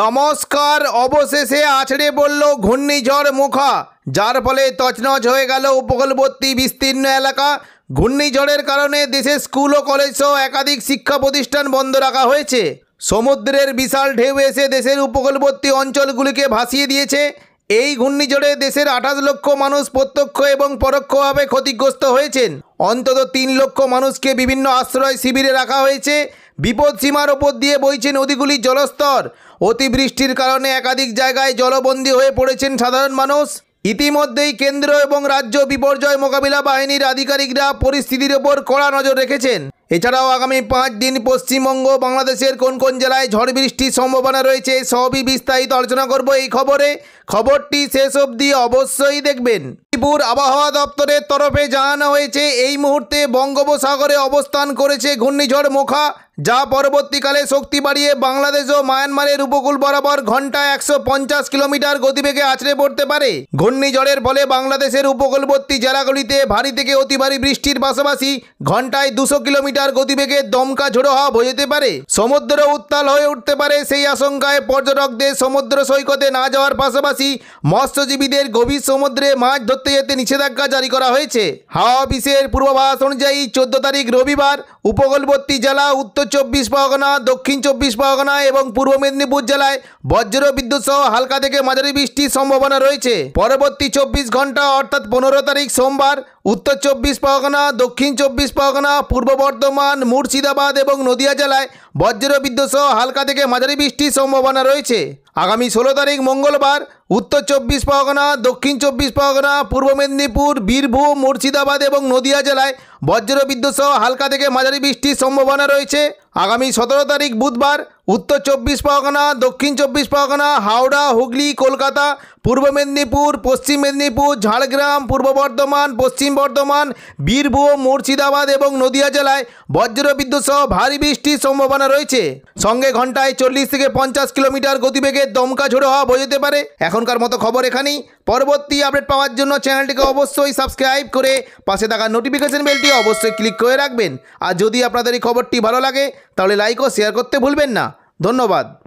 নমস্কার অবশেষে আছড়ে পড়ল ঘূর্ণিঝড় মুখা যার ফলে তছনছ হয়ে গেল উপকূলবর্তী বিস্তীর্ণ এলাকা ঘূর্ণিঝড়ের কারণে দেশের স্কুল ও কলেজ সহ একাধিক শিক্ষা প্রতিষ্ঠান বন্ধ রাখা হয়েছে সমুদ্রের বিশাল ঢেউ এসে দেশের উপকূলবর্তী অঞ্চলগুলিকে ভাসিয়ে দিয়েছে এই ঘূর্ণিঝড়ে দেশের আঠাশ লক্ষ মানুষ প্রত্যক্ষ এবং পরোক্ষভাবে ক্ষতিগ্রস্ত হয়েছেন অন্তত তিন লক্ষ মানুষকে বিভিন্ন আশ্রয় শিবিরে রাখা হয়েছে বিপদ সীমার ওপর দিয়ে বইছে নদীগুলির জলস্তর অতিবৃষ্টির কারণে একাধিক জায়গায় জলবন্দী হয়ে পড়েছেন সাধারণ মানুষ ইতিমধ্যেই কেন্দ্র এবং রাজ্য বিপর্যয় মোকাবিলা বাহিনীর আধিকারিকরা পরিস্থিতির ওপর কড়া নজর রেখেছেন এছাড়াও আগামী পাঁচ দিন পশ্চিমবঙ্গ বাংলাদেশের কোন কোন জেলায় ঝড় বৃষ্টির সম্ভাবনা রয়েছে সবই বিস্তারিত আলোচনা করব এই খবরে খবরটি শেষ অবধি অবশ্যই দেখবেন মেদিনীপুর আবহাওয়া দপ্তরের তরফে জানানো হয়েছে এই মুহূর্তে বঙ্গোপসাগরে অবস্থান করেছে ঘূর্ণিঝড় মোখা যা পরবর্তীকালে শক্তি বাড়িয়ে বাংলাদেশ ও মায়ানমারের উপকূল বরাবর ঘন্টা একশো পঞ্চাশ কিলোমিটার গতিবেগে আছড়ে পড়তে পারে ঘূর্ণিঝড়ের ফলে বাংলাদেশের উপকূলবর্তী জেলাগুলিতে ভারী থেকে অতি ভারী বৃষ্টির পাশাপাশি ঘন্টায় দুশো কিলোমিটার গতিবেগে দমকা ঝোড়ো হওয়া বোঝাতে পারে সমুদ্র উত্তাল হয়ে উঠতে পারে সেই আশঙ্কায় পর্যটকদের সমুদ্র সৈকতে না যাওয়ার পাশাপাশি মৎস্যজীবীদের গভীর সমুদ্রে মাছ ধরতে করতে যেতে নিষেধাজ্ঞা জারি করা হয়েছে হাওয়া অফিসের পূর্বাভাস অনুযায়ী চোদ্দ তারিখ রবিবার উপকূলবর্তী জেলা উত্তর চব্বিশ পরগনা দক্ষিণ চব্বিশ পরগনা এবং পূর্ব মেদিনীপুর জেলায় বজ্র বিদ্যুৎ সহ হালকা থেকে মাঝারি বৃষ্টির সম্ভাবনা রয়েছে পরবর্তী চব্বিশ ঘন্টা অর্থাৎ পনেরো তারিখ সোমবার উত্তর চব্বিশ পরগনা দক্ষিণ চব্বিশ পরগনা পূর্ব বর্ধমান মুর্শিদাবাদ এবং নদিয়া জেলায় বজ্র বিদ্যুৎ সহ হালকা থেকে মাঝারি বৃষ্টির সম্ভাবনা রয়েছে আগামী ষোলো তারিখ মঙ্গলবার উত্তর চব্বিশ পরগনা দক্ষিণ চব্বিশ পরগনা পূর্ব মেদিনীপুর বীরভূম মুর্শিদাবাদ এবং নদিয়া জেলায় বজ্র বিদ্যুৎ সহ হালকা থেকে মাঝারি বৃষ্টির সম্ভাবনা রয়েছে আগামী সতেরো তারিখ বুধবার উত্তর চব্বিশ পরগনা দক্ষিণ চব্বিশ পরগনা হাওড়া হুগলি কলকাতা পূর্ব মেদিনীপুর পশ্চিম মেদিনীপুর ঝাড়গ্রাম পূর্ব বর্ধমান পশ্চিম বর্ধমান বীরভূম মুর্শিদাবাদ এবং নদিয়া জেলায় বজ্র বিদ্যুৎ সহ ভারী বৃষ্টির সম্ভাবনা রয়েছে সঙ্গে ঘন্টায় চল্লিশ থেকে পঞ্চাশ কিলোমিটার গতিবেগে দমকা ঝোড়ো হওয়া বোঝাতে পারে এখনকার মতো খবর এখানেই পরবর্তী আপডেট পাওয়ার জন্য চ্যানেলটিকে অবশ্যই সাবস্ক্রাইব করে পাশে থাকা নোটিফিকেশন বেলটি দিয়ে অবশ্যই ক্লিক করে রাখবেন আর যদি আপনাদের এই খবরটি ভালো লাগে তাহলে লাইক ও শেয়ার করতে ভুলবেন না ধন্যবাদ